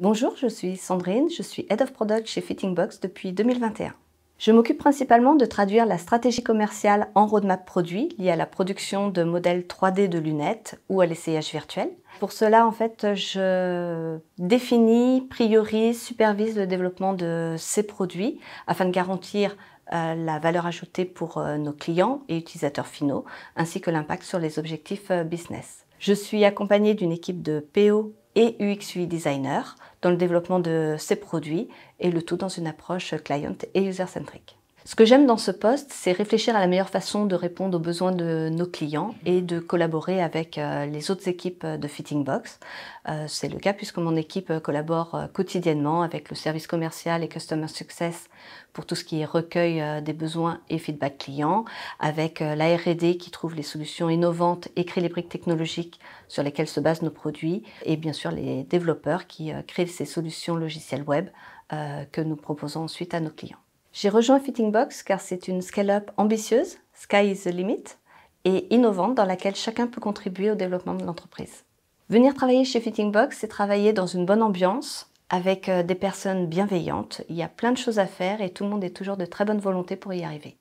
Bonjour, je suis Sandrine, je suis Head of Product chez Fittingbox depuis 2021. Je m'occupe principalement de traduire la stratégie commerciale en roadmap produit liée à la production de modèles 3D de lunettes ou à l'essayage virtuel. Pour cela, en fait, je définis, priorise, supervise le développement de ces produits afin de garantir euh, la valeur ajoutée pour euh, nos clients et utilisateurs finaux, ainsi que l'impact sur les objectifs euh, business. Je suis accompagnée d'une équipe de PO et UX UI designer dans le développement de ses produits et le tout dans une approche client et user centrique. Ce que j'aime dans ce poste, c'est réfléchir à la meilleure façon de répondre aux besoins de nos clients et de collaborer avec euh, les autres équipes euh, de Fitting Box. Euh, c'est le cas puisque mon équipe collabore quotidiennement avec le service commercial et Customer Success pour tout ce qui est recueil des besoins et feedback clients, avec la R&D qui trouve les solutions innovantes et crée les briques technologiques sur lesquelles se basent nos produits, et bien sûr les développeurs qui créent ces solutions logicielles web que nous proposons ensuite à nos clients. J'ai rejoint Fittingbox car c'est une scale-up ambitieuse, sky is the limit, et innovante dans laquelle chacun peut contribuer au développement de l'entreprise. Venir travailler chez Fittingbox, c'est travailler dans une bonne ambiance, avec euh, des personnes bienveillantes. Il y a plein de choses à faire et tout le monde est toujours de très bonne volonté pour y arriver.